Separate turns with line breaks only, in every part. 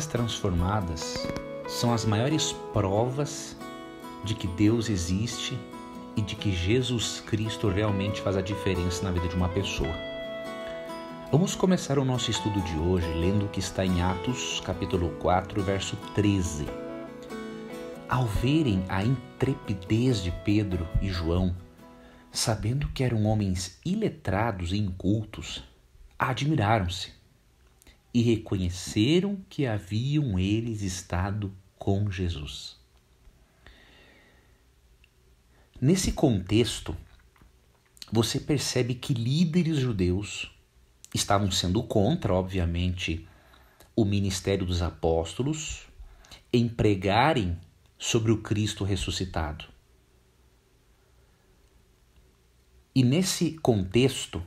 vidas transformadas são as maiores provas de que Deus existe e de que Jesus Cristo realmente faz a diferença na vida de uma pessoa. Vamos começar o nosso estudo de hoje lendo o que está em Atos, capítulo 4, verso 13. Ao verem a intrepidez de Pedro e João, sabendo que eram homens iletrados e incultos, admiraram-se e reconheceram que haviam eles estado com Jesus. Nesse contexto, você percebe que líderes judeus estavam sendo contra, obviamente, o ministério dos apóstolos em pregarem sobre o Cristo ressuscitado. E nesse contexto,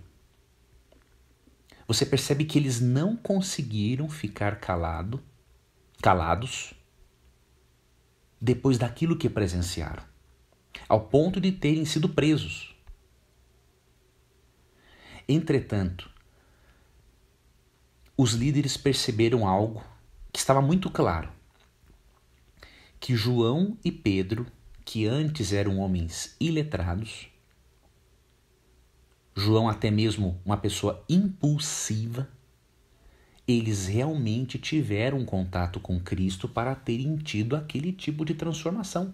você percebe que eles não conseguiram ficar calado, calados depois daquilo que presenciaram, ao ponto de terem sido presos. Entretanto, os líderes perceberam algo que estava muito claro: que João e Pedro, que antes eram homens iletrados, João até mesmo uma pessoa impulsiva, eles realmente tiveram contato com Cristo para terem tido aquele tipo de transformação.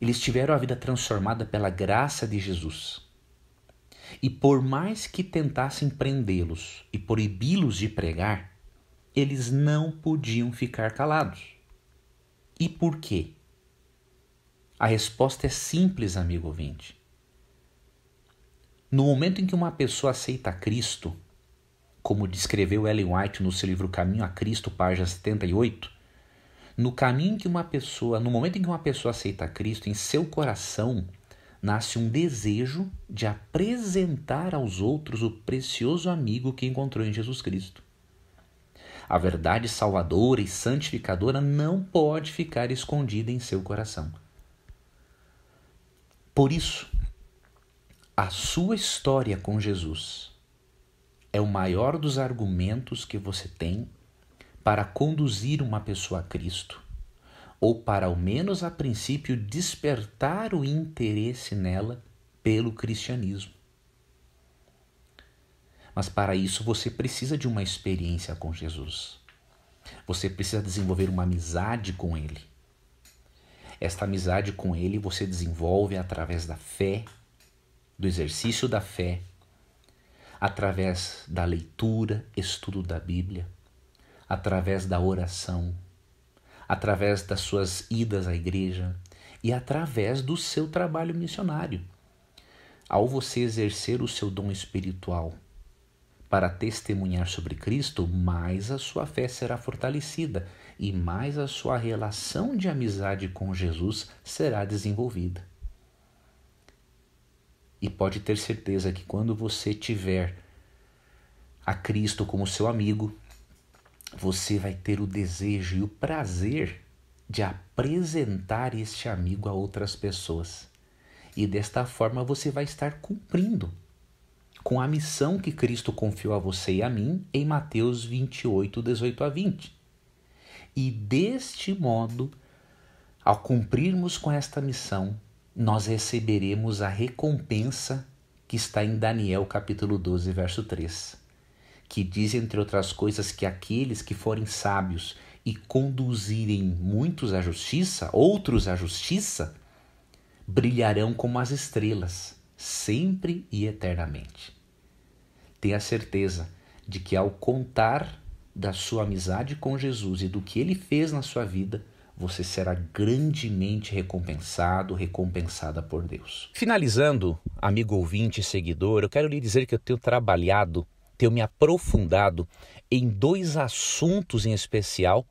Eles tiveram a vida transformada pela graça de Jesus. E por mais que tentassem prendê-los e proibi-los de pregar, eles não podiam ficar calados. E por quê? A resposta é simples, amigo ouvinte. No momento em que uma pessoa aceita Cristo, como descreveu Ellen White no seu livro Caminho a Cristo, página 78, no caminho que uma pessoa, no momento em que uma pessoa aceita Cristo, em seu coração nasce um desejo de apresentar aos outros o precioso amigo que encontrou em Jesus Cristo. A verdade salvadora e santificadora não pode ficar escondida em seu coração. Por isso, a sua história com Jesus é o maior dos argumentos que você tem para conduzir uma pessoa a Cristo, ou para ao menos a princípio despertar o interesse nela pelo cristianismo. Mas para isso você precisa de uma experiência com Jesus. Você precisa desenvolver uma amizade com ele. Esta amizade com Ele você desenvolve através da fé, do exercício da fé, através da leitura, estudo da Bíblia, através da oração, através das suas idas à igreja e através do seu trabalho missionário. Ao você exercer o seu dom espiritual, para testemunhar sobre Cristo, mais a sua fé será fortalecida e mais a sua relação de amizade com Jesus será desenvolvida. E pode ter certeza que quando você tiver a Cristo como seu amigo, você vai ter o desejo e o prazer de apresentar este amigo a outras pessoas. E desta forma você vai estar cumprindo com a missão que Cristo confiou a você e a mim em Mateus 28, 18 a 20. E deste modo, ao cumprirmos com esta missão, nós receberemos a recompensa que está em Daniel capítulo 12, verso 3, que diz, entre outras coisas, que aqueles que forem sábios e conduzirem muitos à justiça, outros à justiça, brilharão como as estrelas sempre e eternamente. Tenha certeza de que ao contar da sua amizade com Jesus e do que ele fez na sua vida, você será grandemente recompensado, recompensada por Deus. Finalizando, amigo ouvinte e seguidor, eu quero lhe dizer que eu tenho trabalhado, tenho me aprofundado em dois assuntos em especial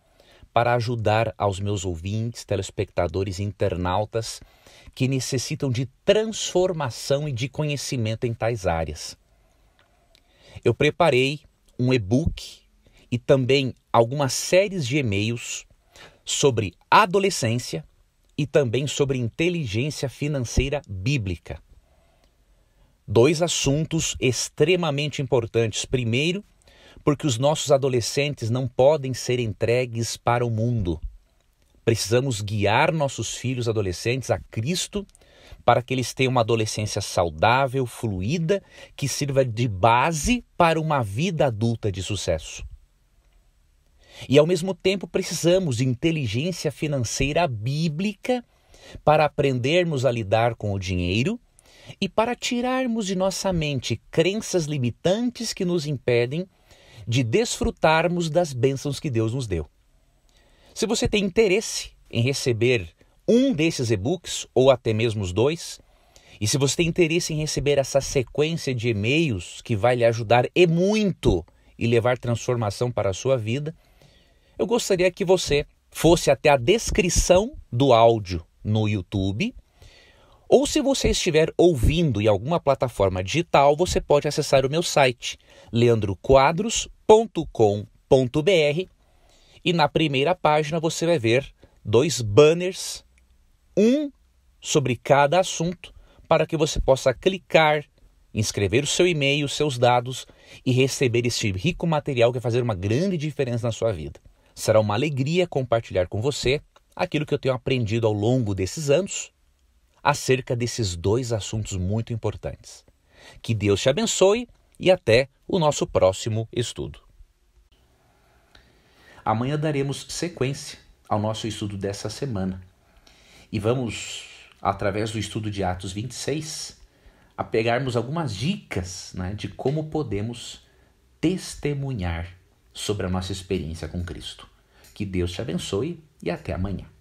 para ajudar aos meus ouvintes, telespectadores e internautas que necessitam de transformação e de conhecimento em tais áreas. Eu preparei um e-book e também algumas séries de e-mails sobre adolescência e também sobre inteligência financeira bíblica. Dois assuntos extremamente importantes. Primeiro, porque os nossos adolescentes não podem ser entregues para o mundo. Precisamos guiar nossos filhos adolescentes a Cristo para que eles tenham uma adolescência saudável, fluida, que sirva de base para uma vida adulta de sucesso. E ao mesmo tempo precisamos de inteligência financeira bíblica para aprendermos a lidar com o dinheiro e para tirarmos de nossa mente crenças limitantes que nos impedem de desfrutarmos das bênçãos que Deus nos deu. Se você tem interesse em receber um desses e-books ou até mesmo os dois, e se você tem interesse em receber essa sequência de e-mails que vai lhe ajudar e muito e levar transformação para a sua vida, eu gostaria que você fosse até a descrição do áudio no YouTube. Ou se você estiver ouvindo em alguma plataforma digital, você pode acessar o meu site, leandroquadros.com www.bíbliaconline.com.br e na primeira página você vai ver dois banners, um sobre cada assunto, para que você possa clicar, inscrever o seu e-mail, seus dados e receber este rico material que vai fazer uma grande diferença na sua vida. Será uma alegria compartilhar com você aquilo que eu tenho aprendido ao longo desses anos acerca desses dois assuntos muito importantes. Que Deus te abençoe e até o nosso próximo estudo. Amanhã daremos sequência ao nosso estudo dessa semana e vamos, através do estudo de Atos 26, a pegarmos algumas dicas né, de como podemos testemunhar sobre a nossa experiência com Cristo. Que Deus te abençoe e até amanhã.